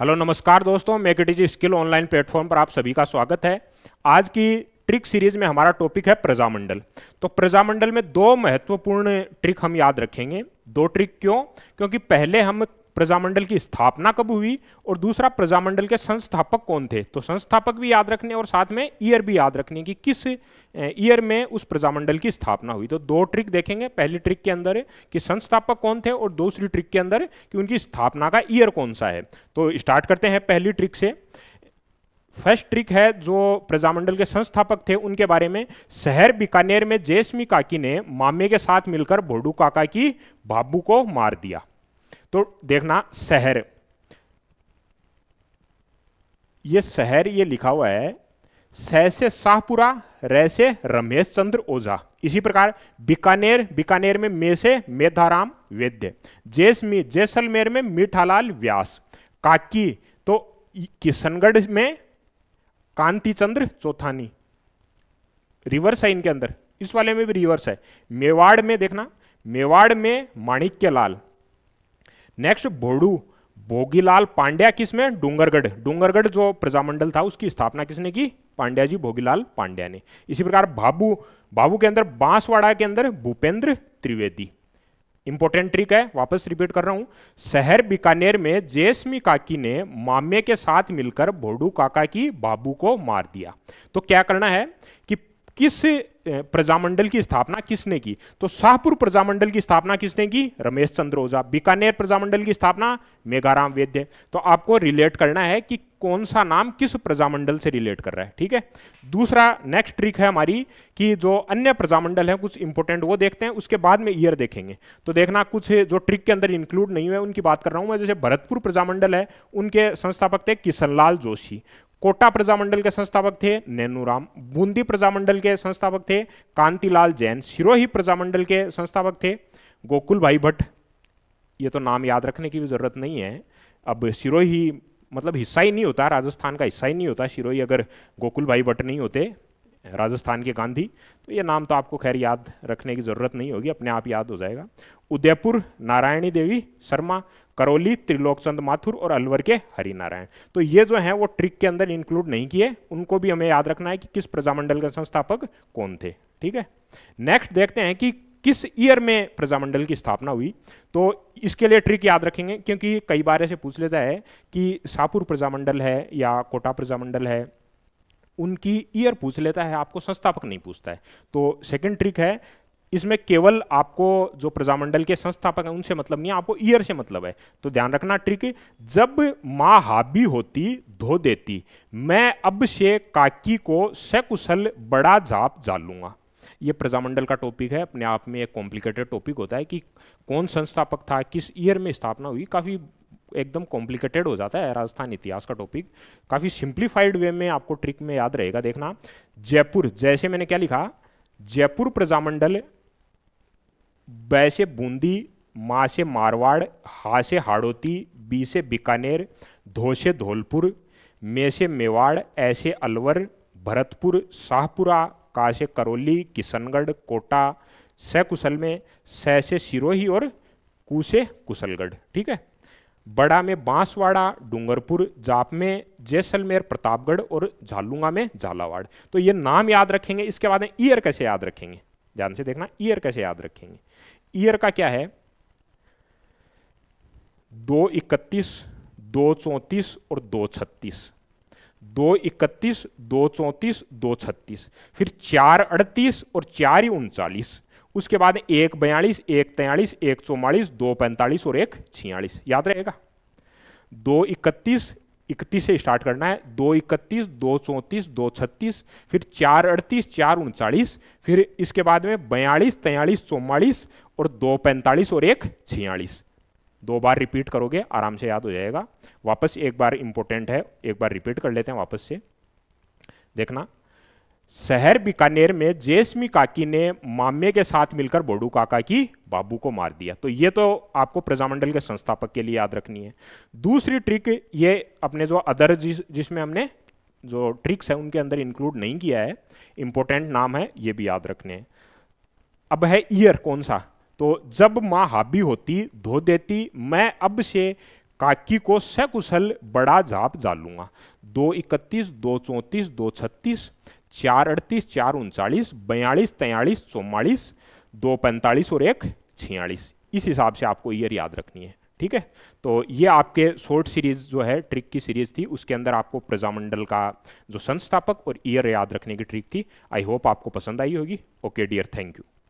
hello नमस्कार दोस्तों make it easy skill online platform पर आप सभी का स्वागत है आज की ट्रिक सीरीज में हमारा टॉपिक है प्रजामंडल तो प्रजामंडल में दो महत्वपूर्ण ट्रिक हम याद रखेंगे दो ट्रिक क्यों क्योंकि पहले हम प्रजामंडल की स्थापना कब हुई और दूसरा प्रजामंडल के संस्थापक कौन थे तो संस्थापक भी याद रखने और साथ में ईयर भी याद रखने की किस ईयर में उस प्रजामंडल की स्थापना हुई तो दो ट्रिक देखेंगे पहली ट्रिक के अंदर कि संस्थापक कौन थे और दूसरी ट्रिक के अंदर कि उनकी स्थापना का ईयर कौन सा है तो स्टार्ट करते हैं पहली ट्रिक से फर्स्ट ट्रिक है जो प्रजामंडल के संस्थापक थे उनके बारे में शहर बीकानेर में जयसमी काकी ने मामे के साथ मिलकर भोडू काका की बाबू को मार दिया तो देखना शहर ये शहर ये लिखा हुआ है सह से शाहपुरा रह से रमेश चंद्र ओझा इसी प्रकार बीकानेर बीकानेर में मे से मेधाराम वेद्य जैसमी जैसलमेर में मीठालाल व्यास काकी तो किशनगढ़ में कांति चंद्र चौथानी रिवर्स है इनके अंदर इस वाले में भी रिवर्स है मेवाड़ में देखना मेवाड़ में माणिक्य लाल नेक्स्ट बोडू भोगीलाल पांड्या किसमें डूंगरगढ़ डूंगरगढ़ जो प्रजामंडल था उसकी स्थापना किसने की पांड्या जी भोगीलाल पांड्या ने इसी प्रकार बाबू बाबू के अंदर बांसवाड़ा के अंदर भूपेंद्र त्रिवेदी इंपॉर्टेंट ट्रिक है वापस रिपीट कर रहा हूं शहर बीकानेर में जेसमी काकी ने मामे के साथ मिलकर भोडू काका की बाबू को मार दिया तो क्या करना है कि किस प्रजामंडल की स्थापना किसने की तो शाहपुर प्रजामंडल की स्थापना किसने की रमेश चंद्र ओझा बीकानेर प्रजामंडल की स्थापना मेघाराम वेद्य तो आपको रिलेट करना है कि कौन सा नाम किस प्रजामंडल से रिलेट कर रहा है ठीक है दूसरा नेक्स्ट ट्रिक है हमारी कि जो अन्य प्रजामंडल है कुछ इंपोर्टेंट वो देखते हैं उसके बाद में ईयर देखेंगे तो देखना कुछ जो ट्रिक के अंदर इंक्लूड नहीं हुए उनकी बात कर रहा हूं मैं जैसे भरतपुर प्रजामंडल है उनके संस्थापक थे किशनलाल जोशी कोटा प्रजामंडल के संस्थापक थे नैनूराम बूंदी प्रजामंडल के संस्थापक थे कांतिलाल जैन सिरोही प्रजामंडल के संस्थापक थे गोकुल भाई भट्ट ये तो नाम याद रखने की भी ज़रूरत नहीं है अब सिरोही मतलब हिस्सा ही नहीं होता राजस्थान का हिस्सा ही नहीं होता सिरोही अगर गोकुल भाई भट्ट नहीं होते राजस्थान के गांधी तो ये नाम तो आपको खैर याद रखने की ज़रूरत नहीं होगी अपने आप याद हो जाएगा उदयपुर नारायणी देवी शर्मा करौली त्रिलोकचंद माथुर और अलवर के हरिनारायण तो ये जो हैं वो ट्रिक के अंदर इंक्लूड नहीं किए उनको भी हमें याद रखना है कि किस प्रजामंडल के संस्थापक कौन थे ठीक है नेक्स्ट देखते हैं कि किस ईयर में प्रजामंडल की स्थापना हुई तो इसके लिए ट्रिक याद रखेंगे क्योंकि कई बार ऐसे पूछ लेता है कि शाहपुर प्रजामंडल है या कोटा प्रजामंडल है उनकी ईयर पूछ लेता है आपको संस्थापक नहीं पूछता है तो सेकेंड ट्रिक है इसमें केवल आपको जो प्रजामंडल के संस्थापक हैं उनसे मतलब नहीं आपको ईयर से मतलब है तो ध्यान रखना ट्रिक जब माँ हाबी होती धो देती मैं अब से काकी को सकुशल बड़ा जाप जालूंगा ये प्रजामंडल का टॉपिक है अपने आप में एक कॉम्प्लिकेटेड टॉपिक होता है कि कौन संस्थापक था किस ईयर में स्थापना हुई काफ़ी एकदम कॉम्प्लिकेटेड हो जाता है राजस्थान इतिहास का टॉपिक काफ़ी सिंप्लीफाइड वे में आपको ट्रिक में याद रहेगा देखना जयपुर जैसे मैंने क्या लिखा जयपुर प्रजामंडल वैसे बूंदी माँ से मारवाड़ हा से हाड़ोती बी से बीकानेर धो से धौलपुर मे से मेवाड़ ऐसे अलवर भरतपुर शाहपुरा का से करौली किशनगढ़ कोटा सकुशल में सह से सिरोही और कु से कुशलगढ़ ठीक है बड़ा में बांसवाड़ा डूंगरपुर जाप में जैसलमेर प्रतापगढ़ और झालुंगा में झालावाड़ तो ये नाम याद रखेंगे इसके बाद में ईयर कैसे याद रखेंगे ध्यान से देखना ईयर कैसे याद रखेंगे ईयर का क्या है दो इकतीस दो चौंतीस और दो छत्तीस दो इकतीस दो चौंतीस दो छत्तीस फिर चार अड़तीस और चार ही उनचालीस उसके बाद एक बयालीस एक तैयलीस एक चौवालीस दो पैंतालीस और एक छियालीस याद रहेगा दो इकतीस इकतीस से स्टार्ट करना है दो इकतीस दो चौंतीस दो छत्तीस फिर चार अड़तीस चार उनचालीस फिर इसके बाद में बयालीस तैयलीस चौवालीस और दो पैंतालीस और एक छियालीस दो बार रिपीट करोगे आराम से याद हो जाएगा वापस एक बार इंपॉर्टेंट है एक बार रिपीट कर लेते हैं वापस से देखना शहर बीकानेर में जेसमी काकी ने मामे के साथ मिलकर बोडू काका की बाबू को मार दिया तो ये तो आपको प्रजामंडल के संस्थापक के लिए याद रखनी है दूसरी ट्रिक ये अपने जो अदर जिस जिसमें हमने जो ट्रिक्स है उनके अंदर इंक्लूड नहीं किया है इंपॉर्टेंट नाम है ये भी याद रखने हैं अब है ईयर कौन सा तो जब माँ हाबी होती धो देती मैं अब से काकी को सकुशल बड़ा जाप जालूंगा दो इकतीस दो चौंतीस दो छत्तीस चार अड़तीस चार उनचालीस बयालीस तैंतालीस चौवालीस दो पैंतालीस और एक छियालीस इस हिसाब से आपको ईयर याद रखनी है ठीक है तो ये आपके शॉर्ट सीरीज जो है ट्रिक की सीरीज थी उसके अंदर आपको प्रजामंडल का जो संस्थापक और ईयर याद रखने की ट्रिक थी आई होप आपको पसंद आई होगी ओके डियर थैंक यू